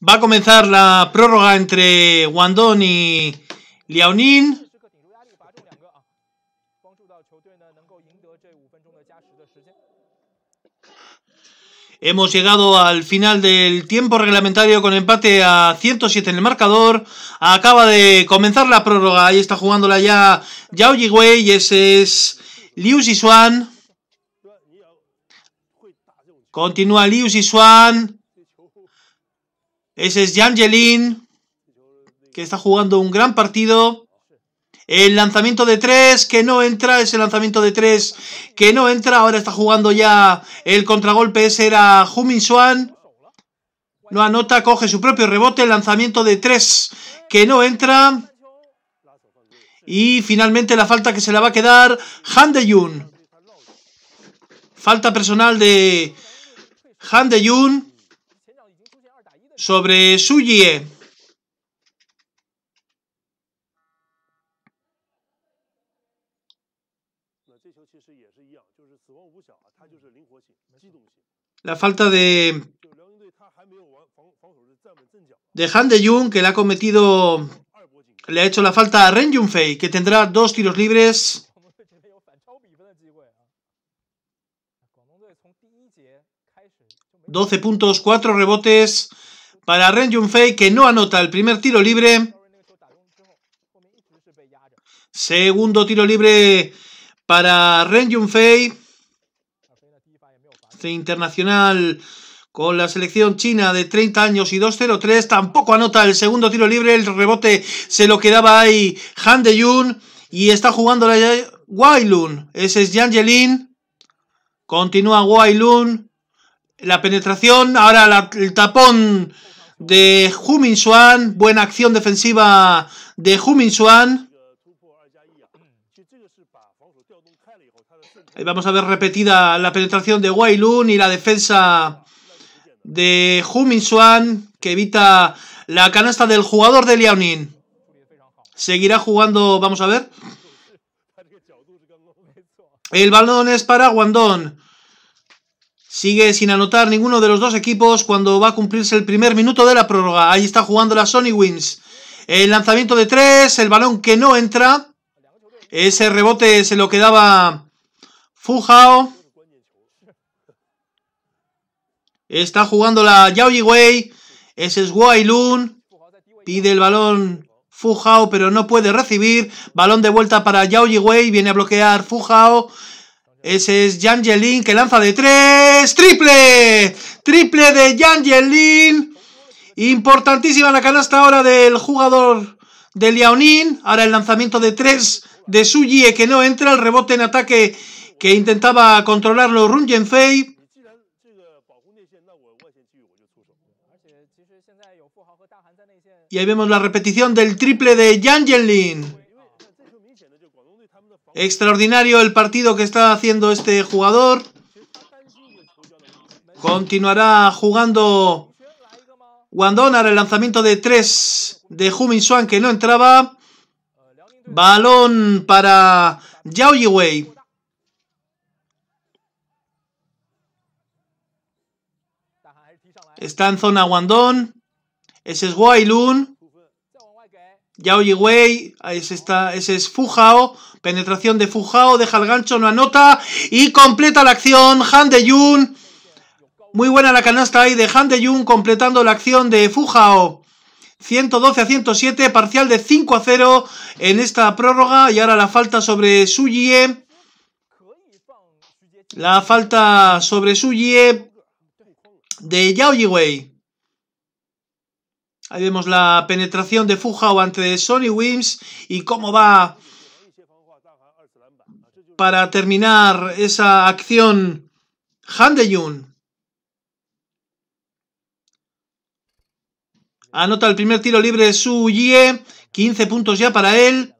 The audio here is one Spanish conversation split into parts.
Va a comenzar la prórroga entre Wandong y Liaonin. Hemos llegado al final del tiempo reglamentario con empate a 107 en el marcador. Acaba de comenzar la prórroga. Ahí está jugándola ya Yao Jiwei y ese es Liu Swan. Continúa Liu Sisuan. Ese es Jan Jelin, que está jugando un gran partido. El lanzamiento de tres que no entra, ese lanzamiento de tres que no entra. Ahora está jugando ya el contragolpe, ese era Humin Swan. No anota, coge su propio rebote, el lanzamiento de tres que no entra. Y finalmente la falta que se le va a quedar Han de Jun. Falta personal de Han de Yun sobre Suye. La falta de de Han de Jung que le ha cometido le ha hecho la falta a Ren Junfei que tendrá dos tiros libres. Doce puntos, cuatro rebotes, para Ren Junfei que no anota el primer tiro libre. Segundo tiro libre para Ren Junfei. Este internacional con la selección china de 30 años y 2-0-3. Tampoco anota el segundo tiro libre. El rebote se lo quedaba ahí Han de Yun. Y está jugando la Wailun. Ese es Yelin, Continúa Wailun. La penetración. Ahora el tapón de Humin Swan. Buena acción defensiva de Humin Swan. vamos a ver repetida la penetración de Wailun y la defensa de Humin que evita la canasta del jugador de Liaonin. Seguirá jugando, vamos a ver. El balón es para Guandón. Sigue sin anotar ninguno de los dos equipos cuando va a cumplirse el primer minuto de la prórroga. Ahí está jugando la Sony Wins. El lanzamiento de tres, el balón que no entra. Ese rebote se lo quedaba Fujao. Está jugando la Yao Yiwei. Ese es Guailun. Pide el balón Fujao, pero no puede recibir. Balón de vuelta para Yao Yiwei. Viene a bloquear Fujao. Ese es Jelin que lanza de tres. ¡Triple! ¡Triple de Jelin! Importantísima la canasta ahora del jugador de Liaonin. Ahora el lanzamiento de tres de Suji, que no entra. El rebote en ataque que intentaba controlarlo Run Yenfei. Y ahí vemos la repetición del triple de jelin. Extraordinario el partido que está haciendo este jugador. Continuará jugando ahora. El lanzamiento de 3 de Humin Swan que no entraba. Balón para Yao Yiwei. Está en zona Wandon. Ese es Lun. Yao Yiwei, ese, está, ese es Fujao, penetración de Fujao, deja el gancho, no anota y completa la acción Han de Yun. Muy buena la canasta ahí de Han de Yun completando la acción de Fujao. 112 a 107, parcial de 5 a 0 en esta prórroga y ahora la falta sobre Sujie. La falta sobre Sujie de Yao Jiwei. Ahí vemos la penetración de Fujao ante Sony Wims y cómo va para terminar esa acción Han Anota el primer tiro libre de Su Yie, 15 puntos ya para él.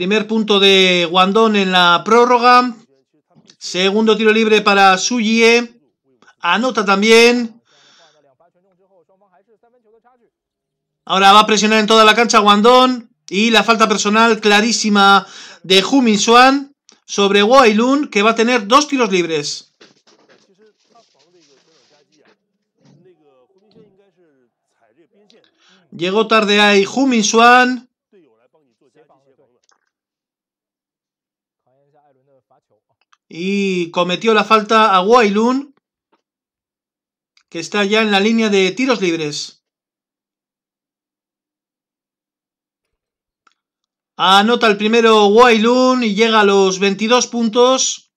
Primer punto de Guandón en la prórroga. Segundo tiro libre para Suye. Anota también. Ahora va a presionar en toda la cancha Guandón. Y la falta personal clarísima de Min Swan sobre Wailun, que va a tener dos tiros libres. Llegó tarde ahí Min Swan. Y cometió la falta a Wailun, que está ya en la línea de tiros libres. Anota el primero Wailun y llega a los 22 puntos.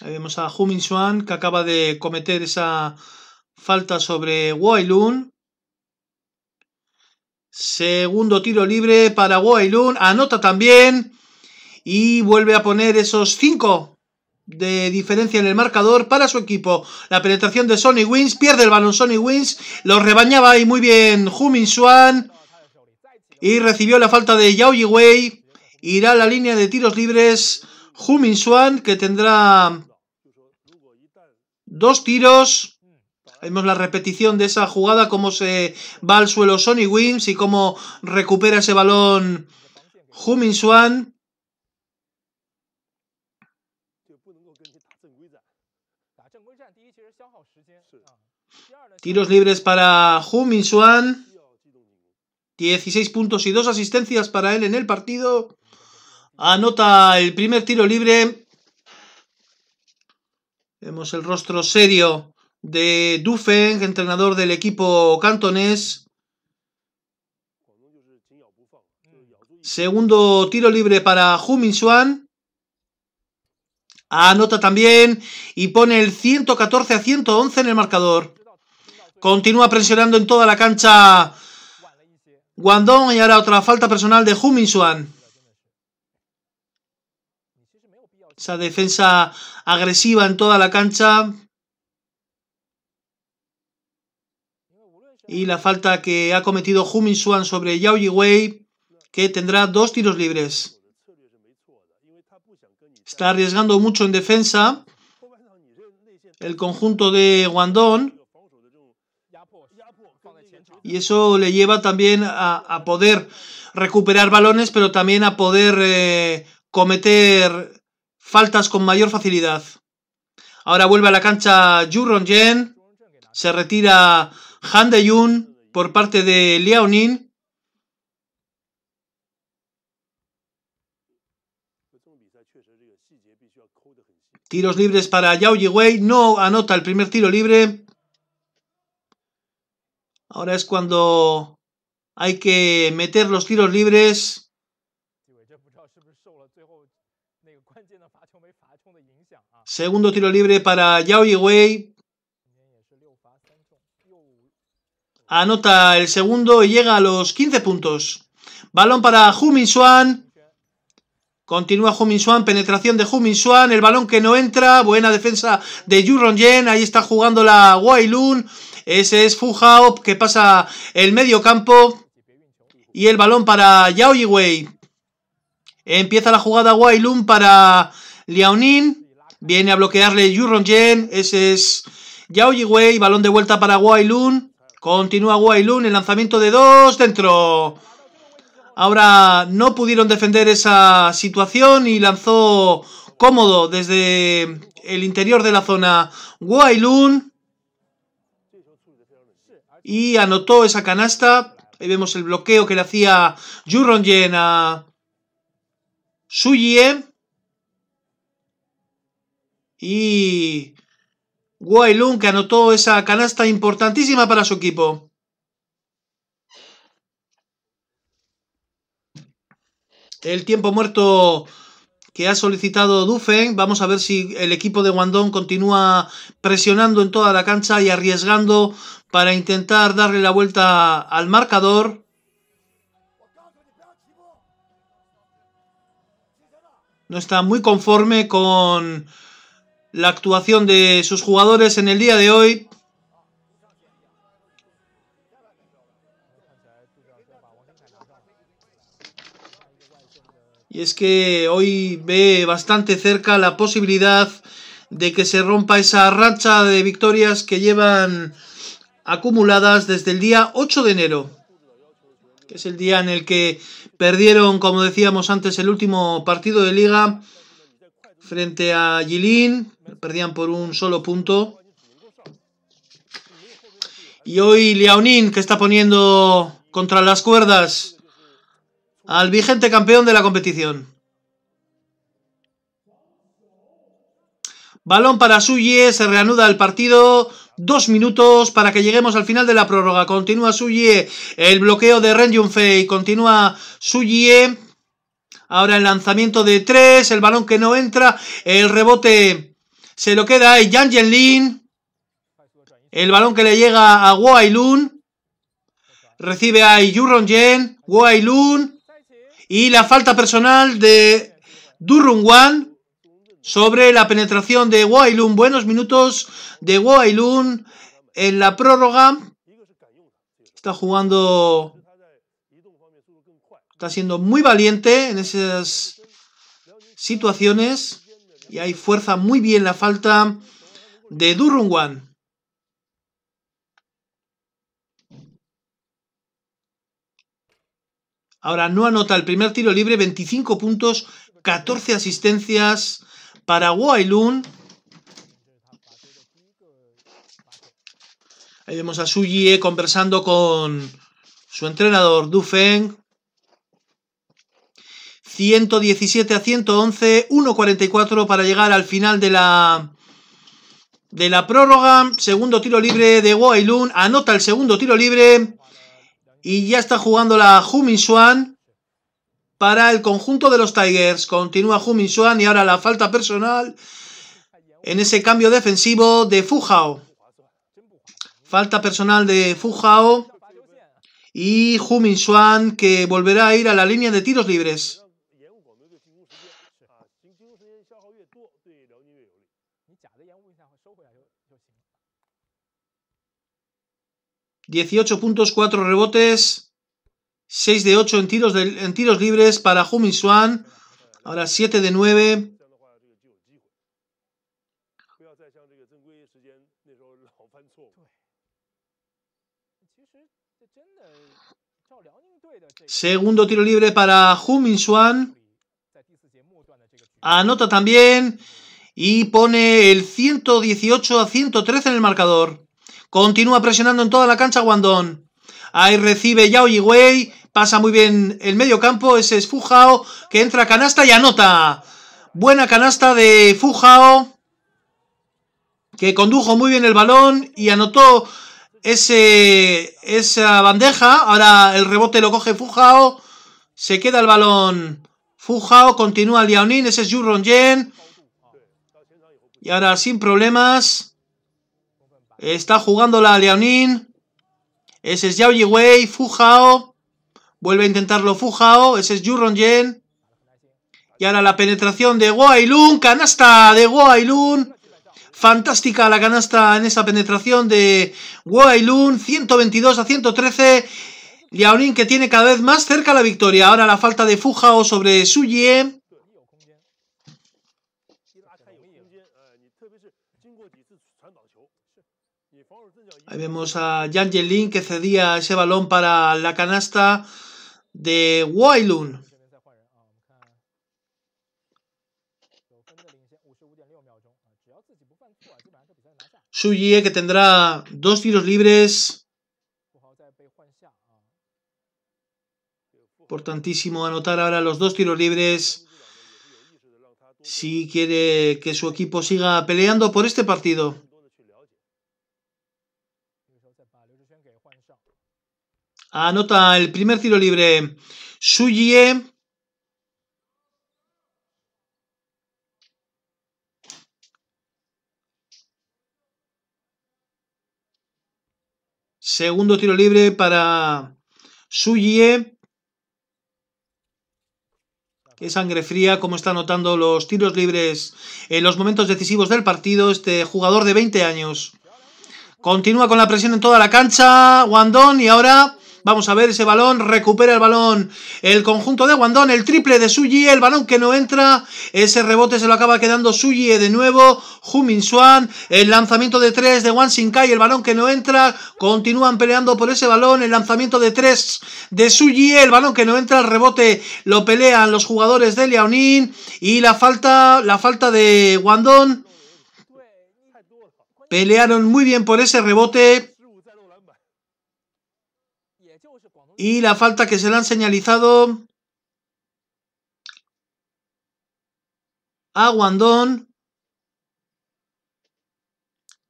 Ahí vemos a Swan, que acaba de cometer esa falta sobre Wailun. Segundo tiro libre para Wailun. Anota también. Y vuelve a poner esos 5 de diferencia en el marcador para su equipo. La penetración de Sonny Wins. Pierde el balón Sonny Wins. Lo rebañaba ahí muy bien Humin Swan. Y recibió la falta de Yao Yiwei. Irá a la línea de tiros libres Humin Swan que tendrá dos tiros. Vemos la repetición de esa jugada, cómo se va al suelo Sonny Wims y cómo recupera ese balón Humin Swan. Tiros libres para Humin Swan. 16 puntos y dos asistencias para él en el partido. Anota el primer tiro libre. Vemos el rostro serio de Dufeng, entrenador del equipo cantonés. Segundo tiro libre para Humin Swan. Anota también y pone el 114 a 111 en el marcador. Continúa presionando en toda la cancha Guandong y ahora otra falta personal de Humin shuan. Esa defensa agresiva en toda la cancha y la falta que ha cometido Humin suan sobre Yao Yiwei, que tendrá dos tiros libres. Está arriesgando mucho en defensa el conjunto de Guandón. Y eso le lleva también a, poder recuperar balones, pero también a poder eh, cometer faltas con mayor facilidad. Ahora vuelve a la cancha Yu yen Se retira han de por parte de Liaoning. Tiros libres para Yao Yiwei. No anota el primer tiro libre. Ahora es cuando hay que meter los tiros libres. Segundo tiro libre para Yao Yiwei. Anota el segundo y llega a los 15 puntos. Balón para jumin Swan. Continúa jumin Swan, penetración de jumin Swan, el balón que no entra, buena defensa de Yu Yen, ahí está jugando la Wailun, ese es Fu Hao que pasa el medio campo y el balón para Yao Yiwei. Empieza la jugada Wailun para Liaonin, viene a bloquearle Yu Yen, ese es Yao Yiwei, balón de vuelta para Wailun. Continúa Wailun, el lanzamiento de dos, dentro. Ahora no pudieron defender esa situación y lanzó cómodo desde el interior de la zona Guailun. Y anotó esa canasta. Ahí vemos el bloqueo que le hacía Juronjen a Suye. Y Guailun que anotó esa canasta importantísima para su equipo. El tiempo muerto que ha solicitado Dufen. Vamos a ver si el equipo de Guandón continúa presionando en toda la cancha y arriesgando para intentar darle la vuelta al marcador. No está muy conforme con la actuación de sus jugadores en el día de hoy. Y es que hoy ve bastante cerca la posibilidad de que se rompa esa racha de victorias que llevan acumuladas desde el día 8 de enero, que es el día en el que perdieron, como decíamos antes, el último partido de liga frente a Jilin perdían por un solo punto. Y hoy Liaonin, que está poniendo contra las cuerdas al vigente campeón de la competición. Balón para Suye, se reanuda el partido. Dos minutos para que lleguemos al final de la prórroga. Continúa Suye, el bloqueo de Ren Junfei. Continúa Suye, Ahora el lanzamiento de tres, el balón que no entra, el rebote se lo queda a Yang Lin. El balón que le llega a Wai Lun. Recibe a Yuron Yen, Wai Lun. Y la falta personal de Durun Wan sobre la penetración de Wai Lun. Buenos minutos de Wai Lun en la prórroga. Está jugando Está siendo muy valiente en esas situaciones. Y ahí fuerza muy bien la falta de Durungwan. Ahora no anota el primer tiro libre, 25 puntos, 14 asistencias para Wailun. Ahí vemos a Suji conversando con su entrenador Du Feng. 117 a 111, 1.44 para llegar al final de la de la prórroga. Segundo tiro libre de Guaylun. Anota el segundo tiro libre. Y ya está jugando la Jumi Swan para el conjunto de los Tigers. Continúa Jumi Swan y ahora la falta personal en ese cambio defensivo de Fujao. Falta personal de Fujao y Jumi Swan que volverá a ir a la línea de tiros libres. 18 puntos, 4 rebotes, 6 de 8 en tiros, libres para Humming Swan. Ahora 7 de 9. Segundo tiro libre para Humming Swan. Anota también y pone el 118 a 113 en el marcador. Continúa presionando en toda la cancha Guandón. Ahí recibe Yao Yiwei, Pasa muy bien el medio campo. Ese es Fujao que entra canasta y anota. Buena canasta de Fujao. Que condujo muy bien el balón y anotó ese, esa bandeja. Ahora el rebote lo coge Fujao. Se queda el balón. Fujao continúa el Liaonin. Ese es Yu Yen. Y ahora sin problemas. Está jugando la Liaonin. Ese es Yao Fu Fujao. Vuelve a intentarlo Fujao. Ese es Yu Yen. Y ahora la penetración de Guailun. Canasta de Guailun. Fantástica la canasta en esa penetración de Guailun. 122 a 113. Liaonin que tiene cada vez más cerca la victoria. Ahora la falta de Fujao sobre Jie. Ahí vemos a Yang Jelin que cedía ese balón para la canasta de Wailun. Suye que tendrá dos tiros libres. Importantísimo anotar ahora los dos tiros libres si quiere que su equipo siga peleando por este partido. Anota el primer tiro libre. suye Segundo tiro libre para Suye. Qué sangre fría, como está anotando los tiros libres en los momentos decisivos del partido este jugador de 20 años. Continúa con la presión en toda la cancha, Wandón y ahora Vamos a ver ese balón, recupera el balón el conjunto de Guandón, el triple de Suji, el balón que no entra, ese rebote se lo acaba quedando Suji de nuevo, Jumin Swan, el lanzamiento de tres de Wan Shinkai, el balón que no entra, continúan peleando por ese balón, el lanzamiento de tres de Suji. el balón que no entra, el rebote lo pelean los jugadores de Liaonin y la falta, la falta de Guandón. Pelearon muy bien por ese rebote. Y la falta que se le han señalizado a Guandón.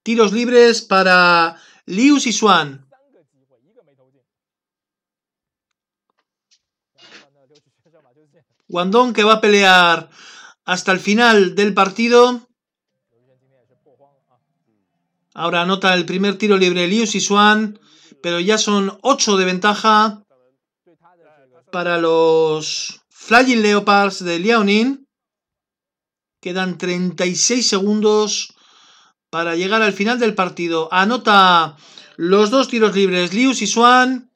Tiros libres para Liu y Swan. que va a pelear hasta el final del partido. Ahora anota el primer tiro libre Liu Swan pero ya son 8 de ventaja para los Flying Leopards de Liaoning. Quedan 36 segundos para llegar al final del partido. Anota los dos tiros libres Liu y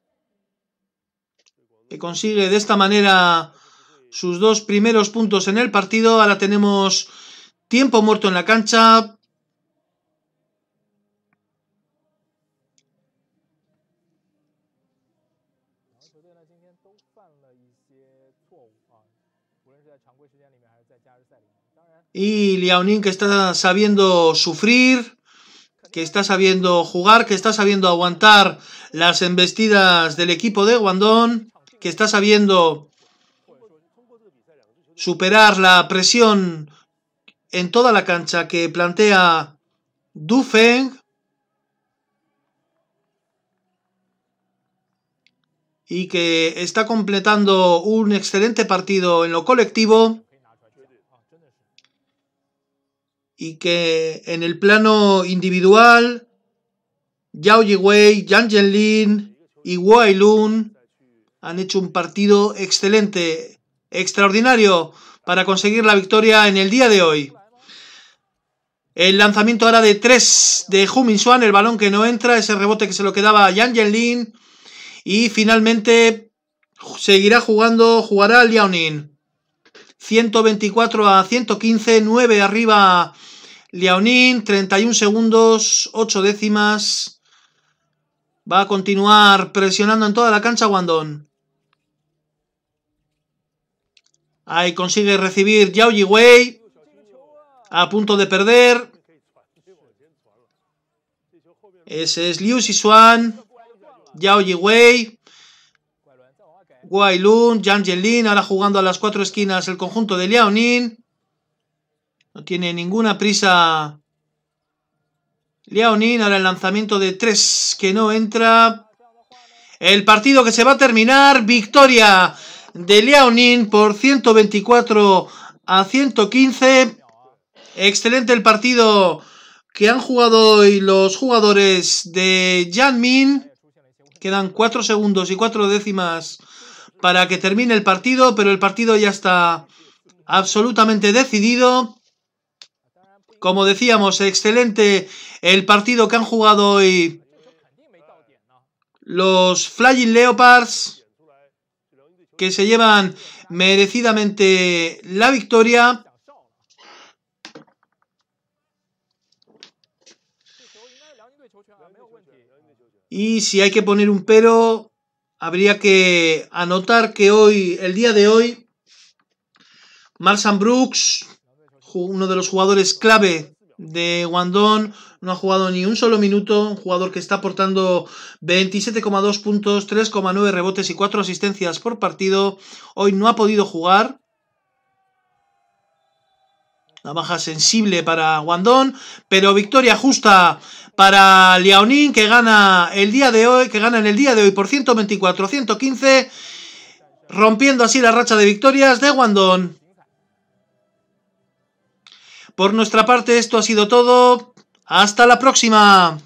que consigue de esta manera sus dos primeros puntos en el partido. Ahora tenemos tiempo muerto en la cancha. y Liaoning que está sabiendo sufrir, que está sabiendo jugar, que está sabiendo aguantar las embestidas del equipo de Guangdong, que está sabiendo superar la presión en toda la cancha que plantea Dufeng. y que está completando un excelente partido en lo colectivo y que en el plano individual, Yao Yiwei, Yang Jianlin y Wai Lun han hecho un partido excelente, extraordinario para conseguir la victoria en el día de hoy. El lanzamiento ahora de 3 de Hu Minxuan, el balón que no entra, ese rebote que se lo quedaba a Yang Jianlin y finalmente seguirá jugando, jugará Liaonin. 124 a 115, 9 arriba Liaonin, 31 segundos, 8 décimas. Va a continuar presionando en toda la cancha Wandon, Ahí consigue recibir Yao Jiwei, A punto de perder. Ese es Liu Xishuan, Yao Jiwei, Guailun, Jelin. ahora jugando a las cuatro esquinas el conjunto de Liaonin. No tiene ninguna prisa Liaonin, ahora el lanzamiento de tres que no entra. El partido que se va a terminar, victoria de Liaonin por 124 a 115. Excelente el partido que han jugado hoy los jugadores de Min. Quedan cuatro segundos y cuatro décimas para que termine el partido, pero el partido ya está absolutamente decidido. Como decíamos, excelente el partido que han jugado hoy los Flying Leopards, que se llevan merecidamente la victoria. Y si hay que poner un pero, habría que anotar que hoy, el día de hoy, Marsan Brooks, uno de los jugadores clave de Wandón no ha jugado ni un solo minuto, un jugador que está aportando 27,2 puntos, 3,9 rebotes y 4 asistencias por partido. Hoy no ha podido jugar. La baja sensible para Wandón pero victoria justa para Liaoning, que gana el día de hoy, que gana en el día de hoy por 124-115, rompiendo así la racha de victorias de Guangdong. Por nuestra parte esto ha sido todo. Hasta la próxima.